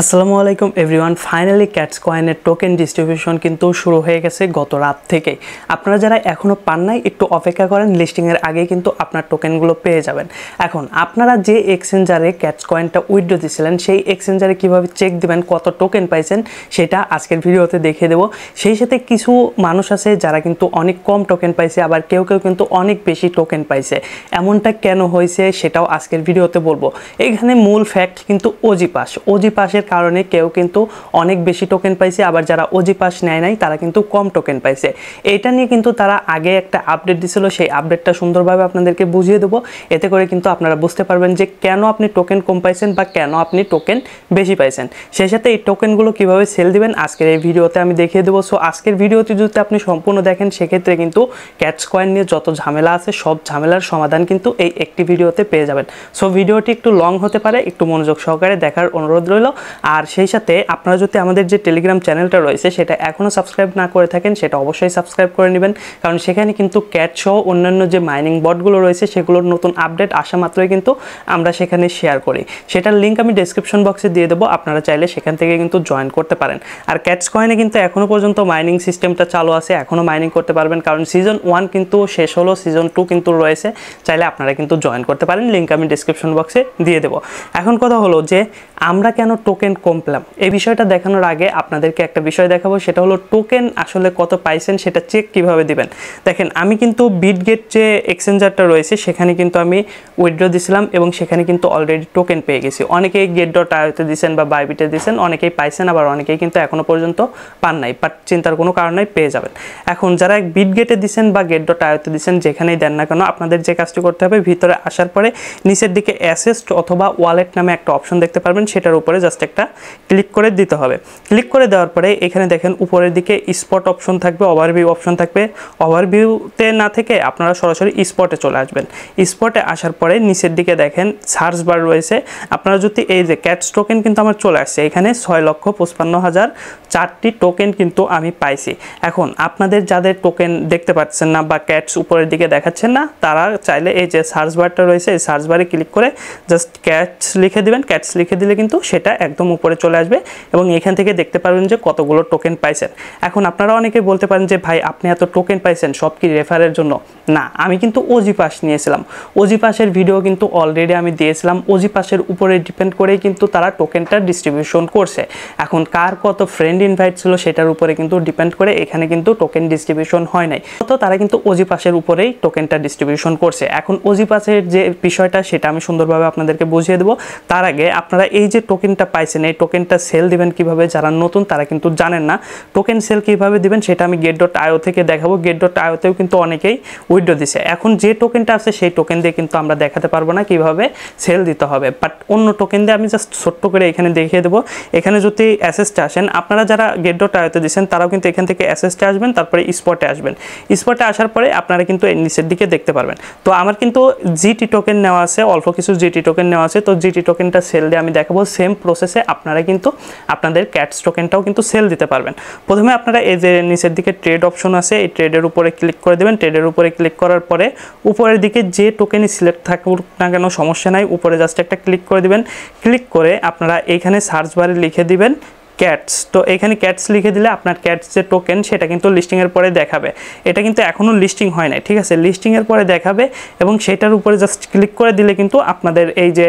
আসসালামু আলাইকুম everyone finally Cats কয়েনের টোকেন ডিস্ট্রিবিউশন কিন্তু শুরু হয়ে গেছে গত রাত থেকে আপনারা যারা এখনও পান নাই একটু অপেক্ষা করেন লিস্টিংয়ের আগে কিন্তু আপনার টোকেনগুলো পেয়ে যাবেন এখন আপনারা যে এক্সচেঞ্জারে ক্যাটস কয়েনটা উইথড্রো দিয়েছিলেন সেই এক্সচেঞ্জারে কিভাবে চেক দিবেন কত টোকেন পাইছেন সেটা আজকের ভিডিওতে দেখিয়ে দেবো সেই সাথে কিছু মানুষ আছে যারা কিন্তু অনেক কম টোকেন পাইছে আবার কেউ কেউ কিন্তু অনেক বেশি টোকেন পাইছে এমনটা কেন হয়েছে সেটাও আজকের ভিডিওতে বলবো এখানে মূল ফ্যাক্ট কিন্তু ওজি পাস ওজি পাসের কারণে কেউ কিন্তু অনেক বেশি টোকেন পাইছে আবার যারা ওজি পাস নেয় নাই তারা কিন্তু কম টোকেন পাইছে এটা নিয়ে কিন্তু তারা আগে একটা আপডেট দিছিল সেই আপডেটটা সুন্দরভাবে আপনাদেরকে বুঝিয়ে দেবো এতে করে কিন্তু আপনারা বুঝতে পারবেন যে কেন আপনি টোকেন কম পাইছেন বা কেন আপনি টোকেন বেশি পাইছেন সেই সাথে এই টোকেনগুলো কিভাবে সেল দিবেন আজকের এই ভিডিওতে আমি দেখিয়ে দেবো সো আজকের ভিডিওতে যদি আপনি সম্পূর্ণ দেখেন সেক্ষেত্রে কিন্তু ক্যাচ কয়েন নিয়ে যত ঝামেলা আছে সব ঝামেলার সমাধান কিন্তু এই একটি ভিডিওতে পেয়ে যাবেন সো ভিডিওটি একটু লং হতে পারে একটু মনোযোগ সহকারে দেখার অনুরোধ রইল আর সেই সাথে আপনারা যদি আমাদের যে টেলিগ্রাম চ্যানেলটা রয়েছে সেটা এখনও সাবস্ক্রাইব না করে থাকেন সেটা অবশ্যই সাবস্ক্রাইব করে নেবেন কারণ সেখানে কিন্তু ক্যাট সহ অন্যান্য যে মাইনিং বটগুলো রয়েছে সেগুলোর নতুন আপডেট আসা মাত্রই কিন্তু আমরা সেখানে শেয়ার করি সেটার লিঙ্ক আমি ডিসক্রিপশন বক্সে দিয়ে দেবো আপনারা চাইলে সেখান থেকে কিন্তু জয়েন করতে পারেন আর ক্যাচ কয়েনে কিন্তু এখনও পর্যন্ত মাইনিং সিস্টেমটা চালু আছে এখনও মাইনিং করতে পারবেন কারণ সিজন ওয়ান কিন্তু শেষ হলো সিজন টু কিন্তু রয়েছে চাইলে আপনারা কিন্তু জয়েন করতে পারেন লিঙ্ক আমি ডেসক্রিপশন বক্সে দিয়ে দেবো এখন কথা হলো যে আমরা কেন টোকেন টোকেন কমপ্লাম এই বিষয়টা দেখানোর আগে আপনাদেরকে একটা বিষয় দেখাবো সেটা হলো টোকেন আসলে কত পাইছেন সেটা চেক কিভাবে দিবেন দেখেন আমি কিন্তু বিটগেট যে এক্সচেঞ্জারটা রয়েছে সেখানে কিন্তু আমি উইথড্র দিছিলাম এবং সেখানে কিন্তু অলরেডি টোকেন পেয়ে গেছি অনেকেই গেট ডট আয়তে দিয়েছেন বা বাইবিটে দিয়েছেন অনেকেই পাইছেন আবার অনেকেই কিন্তু এখনও পর্যন্ত পান নাই বাট চিন্তার কোনো কারণ নাই পেয়ে যাবেন এখন যারা বিট দিছেন বা গেট ডট আয়তে দিচ্ছেন যেখানেই দেন না কেন আপনাদের যে কাজটি করতে হবে ভিতরে আসার পরে নিচের দিকে অ্যাসেস্ট অথবা ওয়ালেট নামে একটা অপশন দেখতে পারবেন সেটার উপরে জাস্ট একটা একটা ক্লিক করে দিতে হবে ক্লিক করে দেওয়ার পরে এখানে দেখেন উপরের দিকে স্পট অপশন থাকবে ওভারভিউ অপশন থাকবে ওভারভিউতে না থেকে আপনারা সরাসরি স্পটে চলে আসবেন স্পটে আসার পরে নিচের দিকে দেখেন সার্চ বার রয়েছে আপনারা যদি এই যে ক্যাটস টোকেন কিন্তু আমার চলে আসছে এখানে ছয় লক্ষ পঁচপান্ন হাজার চারটি টোকেন কিন্তু আমি পাইছি এখন আপনাদের যাদের টোকেন দেখতে পাচ্ছেন না বা ক্যাটস উপরের দিকে দেখাচ্ছেন না তারা চাইলে এই যে সার্চ বারটা রয়েছে এই সার্চ বারে ক্লিক করে জাস্ট ক্যাটস লিখে দিবেন ক্যাটস লিখে দিলে কিন্তু সেটা একদম একদম উপরে চলে আসবে এবং এখান থেকে দেখতে পারবেন যে কতগুলো টোকেন পাইছেন এখন আপনারা অনেকে বলতে পারেন যে ভাই আপনি এত টোকেন পাইছেন সব কি রেফারের জন্য না আমি কিন্তু ওজি পাস নিয়েছিলাম ওজি পাসের ভিডিও কিন্তু অলরেডি আমি দিয়েছিলাম ওজি পাসের উপরে ডিপেন্ড করেই কিন্তু তারা টোকেনটা ডিস্ট্রিবিউশন করছে এখন কার কত ফ্রেন্ড ইনভাইট ছিল সেটার উপরে কিন্তু ডিপেন্ড করে এখানে কিন্তু টোকেন ডিস্ট্রিবিউশন হয় নাই তো তারা কিন্তু ওজি পাসের উপরেই টোকেনটা ডিস্ট্রিবিউশন করছে এখন ওজি পাসের যে বিষয়টা সেটা আমি সুন্দরভাবে আপনাদেরকে বুঝিয়ে দেবো তার আগে আপনারা এই যে টোকেনটা পাই পাইছেন এই টোকেনটা সেল দিবেন কিভাবে যারা নতুন তারা কিন্তু জানেন না টোকেন সেল কিভাবে দিবেন সেটা আমি গেট ডট আয়ো থেকে দেখাবো গেট ডট আয়োতেও কিন্তু অনেকেই উইড্রো দিছে এখন যে টোকেনটা আছে সেই টোকেন দিয়ে কিন্তু আমরা দেখাতে পারবো না কিভাবে সেল দিতে হবে বাট অন্য টোকেন দিয়ে আমি জাস্ট ছোট্ট করে এখানে দেখিয়ে দেবো এখানে যদি অ্যাসেসটা আসেন আপনারা যারা গেট ডট আয়োতে দিচ্ছেন তারাও কিন্তু এখান থেকে অ্যাসেসটা আসবেন তারপরে স্পটে আসবেন স্পটে আসার পরে আপনারা কিন্তু নিচের দিকে দেখতে পারবেন তো আমার কিন্তু জিটি টোকেন নেওয়া আছে অল্প কিছু জিটি টোকেন নেওয়া আছে তো জিটি টোকেনটা সেল দিয়ে আমি দেখাবো সেম প্রসেস বেসে আপনারা কিন্তু আপনাদের ক্যাটস টোকেনটাও কিন্তু সেল দিতে পারবেন প্রথমে আপনারা এই যে নিচের দিকে ট্রেড অপশন আছে এই ট্রেডের উপরে ক্লিক করে দেবেন ট্রেডের উপরে ক্লিক করার পরে উপরের দিকে যে টোকেনই সিলেক্ট থাকুক না কেন সমস্যা নাই উপরে জাস্ট একটা ক্লিক করে দিবেন ক্লিক করে আপনারা এইখানে সার্চ বারে লিখে দিবেন ক্যাটস তো এখানে ক্যাটস লিখে দিলে আপনার ক্যাটস যে টোকেন সেটা কিন্তু লিস্টিংয়ের পরে দেখাবে এটা কিন্তু এখনও লিস্টিং হয় নাই ঠিক আছে লিস্টিংয়ের পরে দেখাবে এবং সেটার উপরে জাস্ট ক্লিক করে দিলে কিন্তু আপনাদের এই যে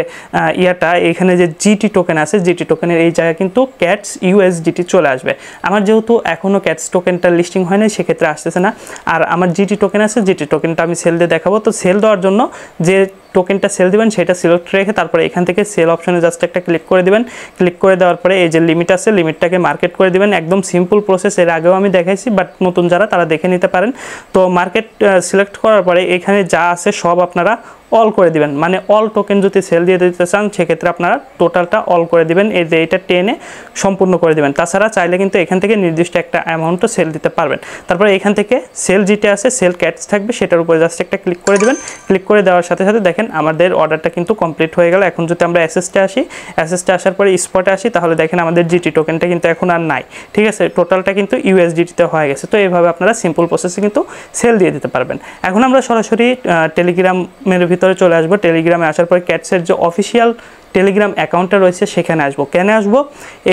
ইয়াটা এখানে যে জিটি টোকেন আছে জিটি টোকেনের এই জায়গায় কিন্তু ক্যাটস ইউএসডিটি চলে আসবে আমার যেহেতু এখনও ক্যাটস টোকেনটা লিস্টিং হয় নাই সেক্ষেত্রে আসতেছে না আর আমার জিটি টোকেন আছে জিটি টোকেনটা আমি সেল দিয়ে দেখাবো তো সেল দেওয়ার জন্য যে টোকেনটা সেল দিবেন সেটা সিলেক্ট রেখে তারপরে এখান থেকে সেল অপশনে জাস্ট একটা ক্লিক করে দিবেন ক্লিক করে দেওয়ার পরে এই যে লিমিট আছে লিমিটটাকে মার্কেট করে দিবেন একদম সিম্পল প্রসেস এর আগেও আমি দেখাইছি বাট নতুন যারা তারা দেখে নিতে পারেন তো মার্কেট সিলেক্ট করার পরে এখানে যা আছে সব আপনারা অল করে দিবেন মানে অল টোকেন যদি সেল দিয়ে দিতে চান সেক্ষেত্রে আপনারা টোটালটা অল করে দিবেন এই যে এটা টেনে সম্পূর্ণ করে দিবেন তাছাড়া চাইলে কিন্তু এখান থেকে নির্দিষ্ট একটা অ্যামাউন্টও সেল দিতে পারবেন তারপরে এখান থেকে সেল যেটা আছে সেল ক্যাটস থাকবে সেটার উপরে জাস্ট একটা ক্লিক করে দিবেন ক্লিক করে দেওয়ার সাথে সাথে দেখেন আমাদের অর্ডারটা কিন্তু কমপ্লিট হয়ে গেল এখন যদি আমরা অ্যাসেসটা আসি অ্যাসেসটা আসার পরে স্পটে আসি তাহলে দেখেন আমাদের জিটি টোকেনটা কিন্তু এখন আর নাই ঠিক আছে টোটালটা কিন্তু ইউএসডিটিতে হয়ে গেছে তো এইভাবে আপনারা সিম্পল প্রসেসে কিন্তু সেল দিয়ে দিতে পারবেন এখন আমরা সরাসরি টেলিগ্রামের ভিতরে ভিতরে চলে আসবো টেলিগ্রামে আসার পর ক্যাটসের যে অফিসিয়াল টেলিগ্রাম অ্যাকাউন্টটা রয়েছে সেখানে আসবো কেন আসবো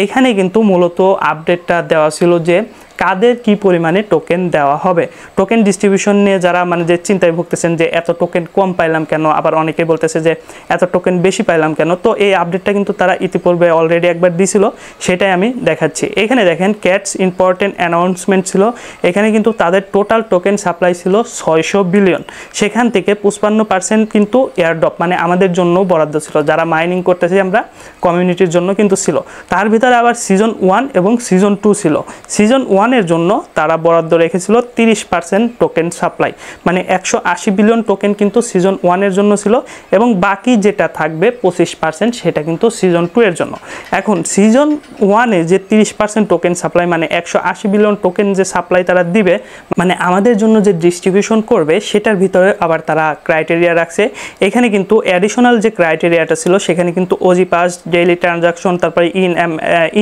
এইখানে কিন্তু মূলত আপডেটটা দেওয়া ছিল যে কাদের কি পরিমাণে টোকেন দেওয়া হবে টোকেন ডিস্ট্রিবিউশন নিয়ে যারা মানে যে চিন্তায় ভুগতেছেন যে এত টোকেন কম পাইলাম কেন আবার অনেকে বলতেছে যে এত টোকেন বেশি পাইলাম কেন তো এই আপডেটটা কিন্তু তারা ইতিপূর্বে অলরেডি একবার দিছিল সেটাই আমি দেখাচ্ছি এখানে দেখেন ক্যাটস ইম্পর্টেন্ট অ্যানাউন্সমেন্ট ছিল এখানে কিন্তু তাদের টোটাল টোকেন সাপ্লাই ছিল ছয়শো বিলিয়ন সেখান থেকে পঁচপান্ন পার্সেন্ট কিন্তু এয়ারড্রপ মানে আমাদের জন্য বরাদ্দ ছিল যারা মাইনিং করতেছি আমরা কমিউনিটির জন্য কিন্তু ছিল তার ভিতরে আবার সিজন ওয়ান এবং সিজন টু ছিল সিজন ওয়ান ওয়ানের জন্য তারা বরাদ্দ রেখেছিল তিরিশ পার্সেন্ট টোকেন সাপ্লাই মানে একশো বিলিয়ন টোকেন কিন্তু সিজন ওয়ানের জন্য ছিল এবং বাকি যেটা থাকবে পঁচিশ পার্সেন্ট সেটা কিন্তু সিজন টু এর জন্য এখন সিজন ওয়ানে যে তিরিশ পার্সেন্ট টোকেন সাপ্লাই মানে একশো বিলিয়ন টোকেন যে সাপ্লাই তারা দিবে মানে আমাদের জন্য যে ডিস্ট্রিবিউশন করবে সেটার ভিতরে আবার তারা ক্রাইটেরিয়া রাখছে এখানে কিন্তু অ্যাডিশনাল যে ক্রাইটেরিয়াটা ছিল সেখানে কিন্তু ওজি পাস ডেইলি ট্রানজাকশন তারপরে in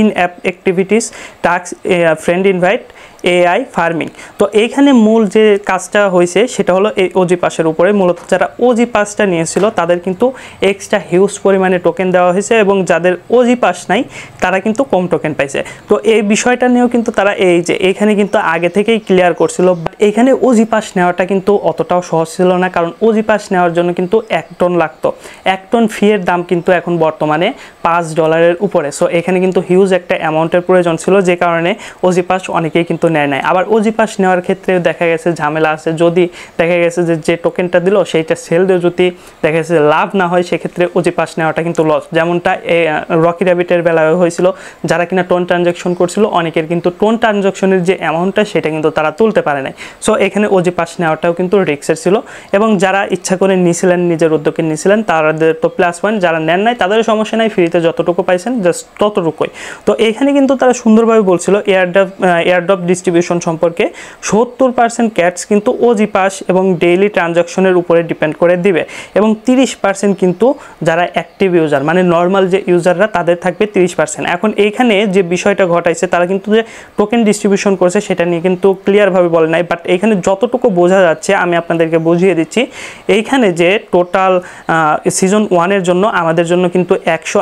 in app activities task friend invite right AI farming তো এইখানে মূল যে কাজটা হয়েছে সেটা হলো এই ওজি পাসের উপরে মূলত যারা ওজি পাসটা নিয়েছিল তাদের কিন্তু এক্সট্রা হিউজ পরিমাণে টোকেন দেওয়া হয়েছে এবং যাদের ওজি পাস নাই তারা কিন্তু কম টোকেন পাইছে তো এই বিষয়টা নিয়েও কিন্তু তারা এই যে এখানে কিন্তু আগে থেকেই ক্লিয়ার করছিল বাট এখানে ওজি পাস নেওয়াটা কিন্তু অতটাও সহজ ছিল না কারণ ওজি পাস নেওয়ার জন্য কিন্তু এক টন লাগতো এক টন ফিয়ের দাম কিন্তু এখন বর্তমানে পাঁচ ডলারের উপরে সো এখানে কিন্তু হিউজ একটা অ্যামাউন্টের প্রয়োজন ছিল যে কারণে ওজি পাস অনেকেই কিন্তু নেয় নাই আবার ওজি পাস নেওয়ার ক্ষেত্রে দেখা গেছে ঝামেলা আছে যদি দেখা গেছে যে যে টোকেনটা দিল সেইটা সেল দিয়ে যদি দেখা গেছে লাভ না হয় সেক্ষেত্রে ওজি পাস নেওয়াটা কিন্তু লস যেমনটা রকি র্যাবিটের বেলায় হয়েছিল যারা কিনা টোন ট্রানজাকশন করছিল অনেকের কিন্তু টোন ট্রানজাকশনের যে অ্যামাউন্টটা সেটা কিন্তু তারা তুলতে পারে নাই সো এখানে ওজি পাস নেওয়াটাও কিন্তু রিক্সের ছিল এবং যারা ইচ্ছা করে নিয়েছিলেন নিজের উদ্যোগে নিয়েছিলেন তাদের তো প্লাস পয়েন্ট যারা নেন নাই তাদের সমস্যা নাই ফ্রিতে যতটুকু পাইছেন জাস্ট ততটুকুই তো এখানে কিন্তু তারা সুন্দরভাবে বলছিল এয়ারড্রপ এয়ারড্রপ ডিস ডিস্ট্রিবিউশন সম্পর্কে সত্তর পার্সেন্ট ক্যাটস কিন্তু ওজি পাস এবং ডেইলি ট্রানজাকশনের উপরে ডিপেন্ড করে দিবে এবং তিরিশ পার্সেন্ট কিন্তু যারা অ্যাক্টিভ ইউজার মানে নর্মাল যে ইউজাররা তাদের থাকবে তিরিশ পার্সেন্ট এখন এইখানে যে বিষয়টা ঘটাইছে তারা কিন্তু যে টোকেন ডিস্ট্রিবিউশন করছে সেটা নিয়ে কিন্তু ক্লিয়ারভাবে বলে নাই বাট এইখানে যতটুকু বোঝা যাচ্ছে আমি আপনাদেরকে বুঝিয়ে দিচ্ছি এইখানে যে টোটাল সিজন ওয়ানের জন্য আমাদের জন্য কিন্তু একশো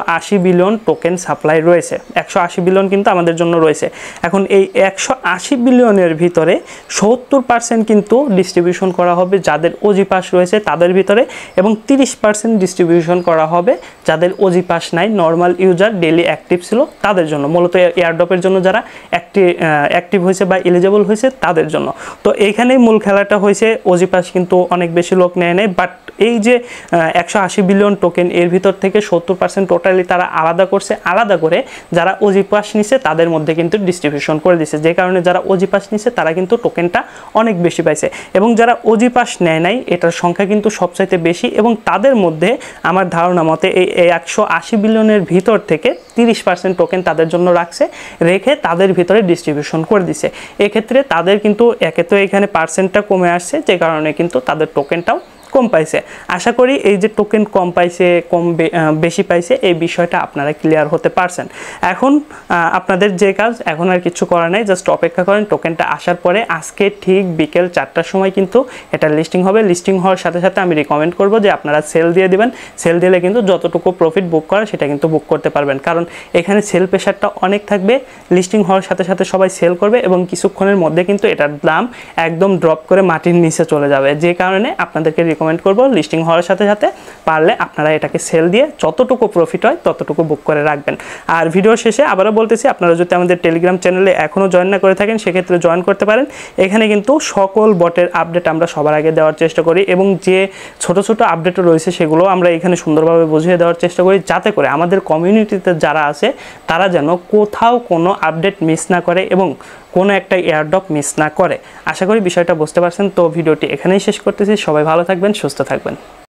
বিলিয়ন টোকেন সাপ্লাই রয়েছে একশো বিলিয়ন কিন্তু আমাদের জন্য রয়েছে এখন এই একশো আশি বিলিয়নের ভিতরে সত্তর পার্সেন্ট কিন্তু ডিস্ট্রিবিউশন করা হবে যাদের ওজি পাস রয়েছে তাদের ভিতরে এবং তিরিশ পার্সেন্ট ডিস্ট্রিবিউশন করা হবে যাদের ওজি পাস নাই নর্মাল ইউজার ডেলি অ্যাক্টিভ ছিল তাদের জন্য মূলত এয়ারড্রপের জন্য যারা অ্যাক্টিভ অ্যাক্টিভ হয়েছে বা এলিজেবল হয়েছে তাদের জন্য তো এইখানেই মূল খেলাটা হয়েছে ওজি পাস কিন্তু অনেক বেশি লোক নেয় নেয় বাট এই যে একশো আশি বিলিয়ন টোকেন এর ভিতর থেকে সত্তর পার্সেন্ট টোটালি তারা আলাদা করছে আলাদা করে যারা ওজি পাস নিছে তাদের মধ্যে কিন্তু ডিস্ট্রিবিউশন করে দিছে যে কারণে যারা ওজি পাস নিছে তারা কিন্তু টোকেনটা অনেক বেশি পাইছে এবং যারা ওজি পাস নেয় নাই এটার সংখ্যা কিন্তু সবচাইতে বেশি এবং তাদের মধ্যে আমার ধারণা মতে এই একশো আশি বিলিয়নের ভিতর থেকে তিরিশ পার্সেন্ট টোকেন তাদের জন্য রাখছে রেখে তাদের ভিতরে ডিস্ট্রিবিউশন করে দিছে এক্ষেত্রে তাদের কিন্তু একে তো এখানে পার্সেন্টটা কমে আসছে যে কারণে কিন্তু তাদের টোকেনটাও কম পাইছে আশা করি এই যে টোকেন কম পাইছে কম বেশি পাইছে এই বিষয়টা আপনারা ক্লিয়ার হতে পারছেন এখন আপনাদের যে কাজ এখন আর কিছু করার নাই জাস্ট অপেক্ষা করেন টোকেনটা আসার পরে আজকে ঠিক বিকেল চারটার সময় কিন্তু এটা লিস্টিং হবে লিস্টিং হওয়ার সাথে সাথে আমি রিকমেন্ড করব যে আপনারা সেল দিয়ে দেবেন সেল দিলে কিন্তু যতটুকু প্রফিট বুক করা সেটা কিন্তু বুক করতে পারবেন কারণ এখানে সেল প্রেশারটা অনেক থাকবে লিস্টিং হওয়ার সাথে সাথে সবাই সেল করবে এবং কিছুক্ষণের মধ্যে কিন্তু এটার দাম একদম ড্রপ করে মাটির নিচে চলে যাবে যে কারণে আপনাদেরকে রেকমেন্ড করব লিস্টিং হওয়ার সাথে সাথে পারলে আপনারা এটাকে সেল দিয়ে যতটুকু প্রফিট হয় ততটুকু বুক করে রাখবেন আর ভিডিও শেষে আবারও বলতেছি আপনারা যদি আমাদের টেলিগ্রাম চ্যানেলে এখনও জয়েন না করে থাকেন সেক্ষেত্রে জয়েন করতে পারেন এখানে কিন্তু সকল বটের আপডেট আমরা সবার আগে দেওয়ার চেষ্টা করি এবং যে ছোট ছোটো আপডেটও রয়েছে সেগুলো আমরা এখানে সুন্দরভাবে বুঝিয়ে দেওয়ার চেষ্টা করি যাতে করে আমাদের কমিউনিটিতে যারা আছে তারা যেন কোথাও কোনো আপডেট মিস না করে এবং কোনো একটা এয়ারড্রপ মিস না করে আশা করি বিষয়টা বুঝতে পারছেন তো ভিডিওটি এখানেই শেষ করতেছি সবাই ভালো থাকবেন সুস্থ থাকবেন